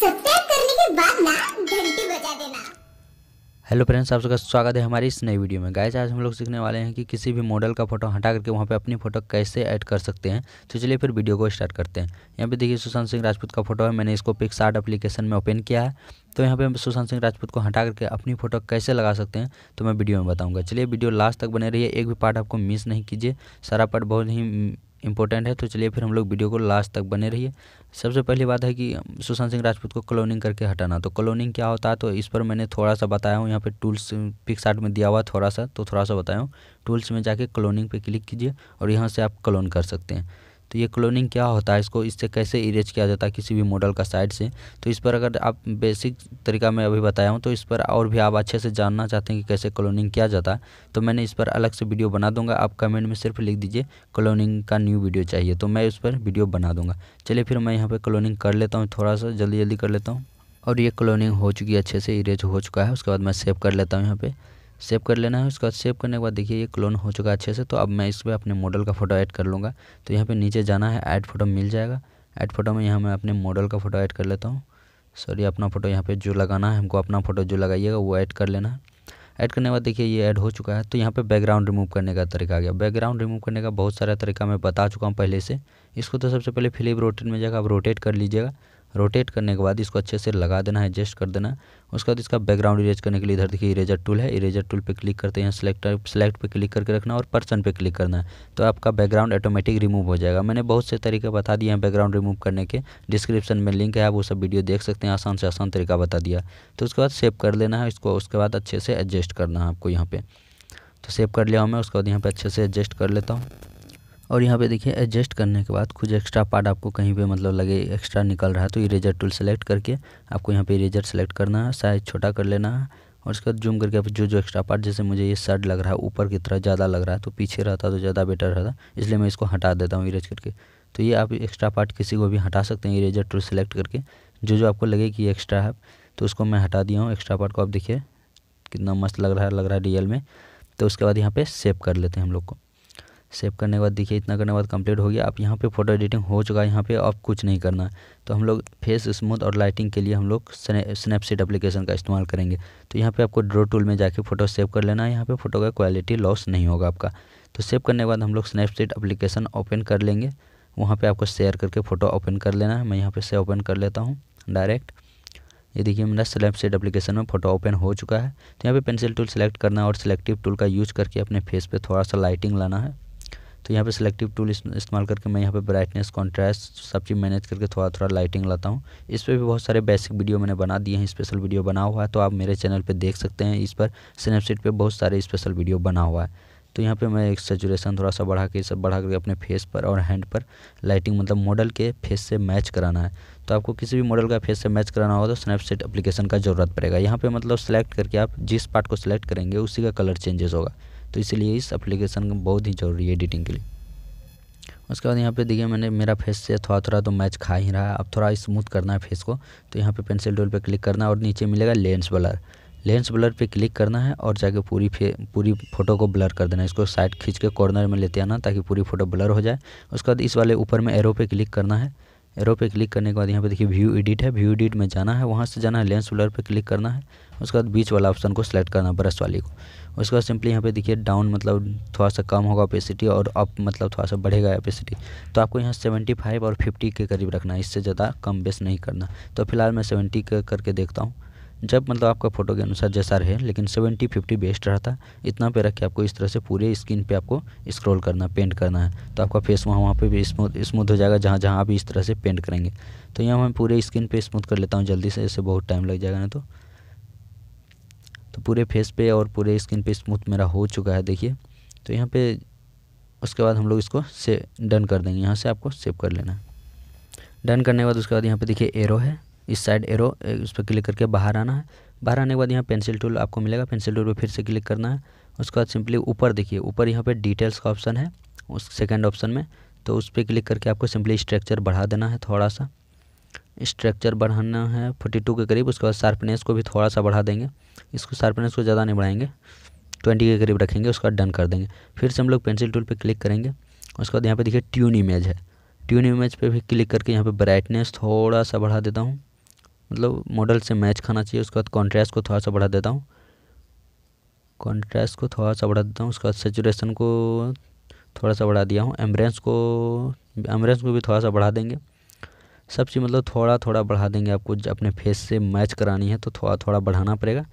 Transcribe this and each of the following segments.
subscribe करने के बाद ना घंटी बजा देना हेलो फ्रेंड्स आप सबका स्वागत है हमारी इस नई वीडियो में गाइस आज हम लोग सीखने वाले हैं कि किसी भी मॉडल का फोटो हटा करके वहाँ पे अपनी फोटो कैसे ऐड कर सकते हैं तो चलिए फिर वीडियो को स्टार्ट करते हैं यहाँ पे देखिए सुशांत सिंह राजपूत का फोटो है मैंने इसको पिक्स आर्ट एप्लीकेशन में ओपन किया है तो यहाँ पर हम सुशांत सिंह राजपूत को हटा करके अपनी फोटो कैसे लगा सकते हैं तो मैं वीडियो में बताऊँगा चलिए वीडियो लास्ट तक बने रही एक भी पार्ट आपको मिस नहीं कीजिए सारा पार्ट बहुत ही इंपॉर्टेंट है तो चलिए फिर हम लोग वीडियो को लास्ट तक बने रहिए सबसे पहली बात है कि सुशांत सिंह राजपूत को क्लोनिंग करके हटाना तो क्लोनिंग क्या होता है तो इस पर मैंने थोड़ा सा बताया हूँ यहाँ पे टूल्स पिकसार्ट में दिया हुआ थोड़ा सा तो थोड़ा सा बताया हूँ टूल्स में जाके क्लोनिंग पे क्लिक कीजिए और यहाँ से आप क्लोन कर सकते हैं तो ये क्लोनिंग क्या होता है इसको इससे कैसे इरेज किया जाता है किसी भी मॉडल का साइड से तो इस पर अगर आप बेसिक तरीका मैं अभी बताया हूँ तो इस पर और भी आप अच्छे से जानना चाहते हैं कि कैसे क्लोनिंग किया जाता है तो मैंने इस पर अलग से वीडियो बना दूंगा आप कमेंट में सिर्फ लिख दीजिए क्लोनिंग का न्यू वीडियो चाहिए तो मैं उस पर वीडियो बना दूँगा चलिए फिर मैं यहाँ पर क्लोनिंग कर लेता हूँ थोड़ा सा जल्दी जल्दी कर लेता हूँ और ये क्लोनिंग हो चुकी है अच्छे से इरेज हो चुका है उसके बाद मैं सेव कर लेता हूँ यहाँ पर सेव कर लेना है उसके बाद सेव करने के बाद देखिए ये क्लोन हो चुका है अच्छे से तो अब मैं इस पर अपने मॉडल का फोटो ऐड कर लूँगा तो यहाँ पे नीचे जाना है ऐड फोटो मिल जाएगा ऐड फोटो में यहाँ मैं अपने मॉडल का फोटो ऐड कर लेता हूँ सॉरी अपना फोटो यहाँ पे जो लगाना है हमको अपना फोटो जो लगाइएगा वो ऐड कर लेना है ऐड करने के बाद देखिए ये ऐड हो चुका है तो यहाँ पर बैकग्राउंड रिमूव करने का तरीका आ गया बैकग्राउंड रिमूव करने का बहुत सारा तरीका मैं बता चुका हूँ पहले से इसको तो सबसे पहले फिलिप रोटेट में जाएगा आप रोटेट कर लीजिएगा रोटेट करने के बाद इसको अच्छे से लगा देना है एडजस्ट कर देना उसके बाद इसका बैकग्राउंड इरेज करने के लिए इधर देखिए इरेजर टूल है इरेजर टूल पे क्लिक करते हैं सिलेक्टर सेलेक्ट पे क्लिक करके रखना और पर्सन पे क्लिक करना है तो आपका बैकग्राउंड ऑटोमेटिक रिमूव हो जाएगा मैंने बहुत से तरीके बता दिए हैं बैकग्राउंड रिमूव करने के डिस्क्रिप्शन में लिंक है आप वो सब वीडियो देख सकते हैं आसान से आसान तरीका बता दिया तो उसके बाद सेव कर लेना है इसको उसके बाद अच्छे से एडजस्ट करना है आपको यहाँ पर तो सेव कर लिया हूँ मैं उसके बाद यहाँ पर अच्छे से एडजस्ट कर लेता हूँ और यहाँ पे देखिए एडजस्ट करने के बाद कुछ एक्स्ट्रा पार्ट आपको कहीं पे मतलब लगे एक्स्ट्रा निकल रहा है तो इरेजर टूल सेलेक्ट करके आपको यहाँ पे इरेजर सेलेक्ट करना है साइज छोटा कर लेना है और उसके बाद जूम करके आप जो जो एक्स्ट्रा पार्ट जैसे मुझे ये शर्ट लग रहा है ऊपर की तरह ज़्यादा लग रहा है तो पीछे रहता तो ज़्यादा बेटर रहता इसलिए मैं इसको हटा देता हूँ इरेज करके तो ये आप एक्स्ट्रा पार्ट किसी को भी हटा सकते हैं इरेजर टूल सेलेक्ट करके जो जो आपको लगे कि एक्स्ट्रा है तो उसको मैं हटा दिया हूँ एक्स्ट्रा पार्ट को आप देखिए कितना मस्त लग रहा है लग रहा है एल में तो उसके बाद यहाँ पे सेव कर लेते हैं हम लोग को सेव करने के बाद देखिए इतना करने के बाद कंप्लीट हो गया आप यहाँ पे फोटो एडिटिंग हो चुका है यहाँ पे आप कुछ नहीं करना है तो हम लोग फेस स्मूथ और लाइटिंग के लिए हम लोग स्नैपसीट एप्लीकेशन का इस्तेमाल करेंगे तो यहाँ पे आपको ड्रो टूल में जाके फ़ोटो सेव कर लेना है यहाँ पे फ़ोटो का क्वालिटी लॉस नहीं होगा आपका तो सेव करने के बाद हम लोग स्नैपसीट अप्लीकेशन ओपन कर लेंगे वहाँ पर आपको शेयर करके फ़ोटो ओपन कर लेना है मैं यहाँ पर से ओपन कर लेता हूँ डायरेक्ट ये देखिए मेरा स्नैपसीड अपलीकेशन में फोटो ओपन हो चुका है तो यहाँ पे पेंसिल टूल सेलेक्ट करना है और सिलेक्टिव टूल का यूज़ करके अपने फेस पे थोड़ा सा लाइटिंग लाना है तो यहाँ पे सिलेक्टिव टूल इस्तेमाल करके मैं यहाँ पे ब्राइटनेस कॉन्ट्रास्ट सब चीज़ मैनेज करके थोड़ा थोड़ा लाइटिंग लाता हूँ इस पर भी बहुत सारे बेसिक वीडियो मैंने बना दिए हैं स्पेशल वीडियो बना हुआ है तो आप मेरे चैनल पर देख सकते हैं इस पर स्नैपसीट पर बहुत सारे स्पेशल वीडियो बना हुआ है तो यहाँ पर मैं एक सेचुरेशन थोड़ा सा बढ़ा के सब बढ़ा करके अपने फेस पर और हैंड पर लाइटिंग मतलब मॉडल के फेस से मैच कराना है तो आपको किसी भी मॉडल का फेस से मैच कराना होगा तो स्नैपसेट एप्लीकेशन का ज़रूरत पड़ेगा यहाँ पे मतलब सेलेक्ट करके आप जिस पार्ट को सिलेक्ट करेंगे उसी का कलर चेंजेस होगा तो इसलिए इस एप्लीकेशन बहुत ही ज़रूरी है एडिटिंग के लिए उसके बाद यहाँ पे देखिए मैंने मेरा फेस से थोड़ा थोड़ा तो मैच खा ही रहा है अब थोड़ा स्मूथ करना है फेस को तो यहाँ पे पेंसिल डोल पे क्लिक करना है और नीचे मिलेगा लेंस ब्लर लेंस ब्लर पे क्लिक करना है और जाके पूरी फे पूरी फ़ोटो को ब्लर कर देना है इसको साइड खींच के कॉर्नर में लेते आना ताकि पूरी फ़ोटो ब्लर हो जाए उसके बाद इस वाले ऊपर में एरो पर क्लिक करना है एरो पे क्लिक करने के बाद यहाँ पे देखिए व्यू एडिट है व्यू एडिट में जाना है वहाँ से जाना है लेंस ब्लर पे क्लिक करना है उसके बाद बीच वाला ऑप्शन को सेलेक्ट करना है ब्रश वाली को उसके बाद सिंपली यहाँ पे देखिए डाउन मतलब थोड़ा सा कम होगा अपेसिटी और अप मतलब थोड़ा सा बढ़ेगा एपेसिटी तो आपको यहाँ सेवेंटी फाइव और फिफ्टी के करीब रखना है इससे ज़्यादा कम बेस नहीं करना तो फिलहाल मैं सेवेंटी करके देखता हूँ जब मतलब आपका फ़ोटो के अनुसार जैसा रहे लेकिन सेवेंटी फिफ्टी बेस्ट रहा था इतना पे रख के आपको इस तरह से पूरे स्किन पे आपको स्क्रॉल करना पेंट करना है तो आपका फेस वहाँ वहाँ पे भी स्मूथ स्मूथ हो जाएगा जहाँ जहाँ आप इस तरह से पेंट करेंगे तो यहाँ मैं पूरे स्किन पे स्मूथ कर लेता हूँ जल्दी से ऐसे बहुत टाइम लग जाएगा ना तो तो पूरे फेस पे और पूरे स्किन पर स्मूथ मेरा हो चुका है देखिए तो यहाँ पर उसके बाद हम लोग इसको से डन कर देंगे यहाँ से आपको सेव कर लेना है डन करने के बाद उसके बाद यहाँ पर देखिए एरो है इस साइड एरो उस पर क्लिक करके बाहर आना है बाहर आने के बाद यहाँ पेंसिल टूल आपको मिलेगा पेंसिल टूल पर फिर से क्लिक करना है उसके बाद सिंपली ऊपर देखिए ऊपर यहाँ पर डिटेल्स का ऑप्शन है उस सेकेंड ऑप्शन में तो उस पर क्लिक करके आपको सिंपली स्ट्रक्चर बढ़ा देना है थोड़ा सा स्ट्रक्चर बढ़ाना है फोर्टी टू के करीब उसके बाद शार्पनेस को भी थोड़ा सा बढ़ा देंगे इसको शार्पनेस को ज़्यादा नहीं बढ़ाएंगे ट्वेंटी के करीब रखेंगे उसके बाद डन कर देंगे फिर से हम लोग पेंसिल टूल पे क्लिक करेंगे उसके बाद यहाँ पे देखिए ट्यून इमेज है ट्यून इमेज पे भी क्लिक करके यहाँ पे ब्राइटनेस थोड़ा सा बढ़ा देता हूँ मतलब मॉडल से मैच खाना चाहिए उसके बाद कॉन्ट्रास्ट को थोड़ा सा बढ़ा देता हूँ कॉन्ट्रास्ट को थोड़ा सा बढ़ा देता हूँ उसके बाद सेचुरेशन को थोड़ा सा बढ़ा दिया हूँ एम्बरेंस को एम्बरेंस को भी थोड़ा सा बढ़ा देंगे सब चीज़ मतलब थोड़ा थोड़ा बढ़ा देंगे आपको अपने फेस से मैच करानी है तो थोड़ा थोड़ा बढ़ाना पड़ेगा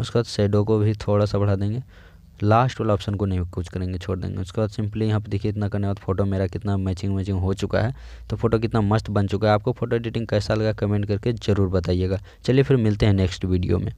उसके बाद शेडो को भी थोड़ा सा बढ़ा देंगे लास्ट वाला ऑप्शन को नहीं कुछ करेंगे छोड़ देंगे उसके बाद सिंपली यहाँ पे देखिए इतना करने के बाद फोटो मेरा कितना मैचिंग मैचिंग हो चुका है तो फोटो कितना मस्त बन चुका है आपको फोटो एडिटिंग कैसा लगा कमेंट करके ज़रूर बताइएगा चलिए फिर मिलते हैं नेक्स्ट वीडियो में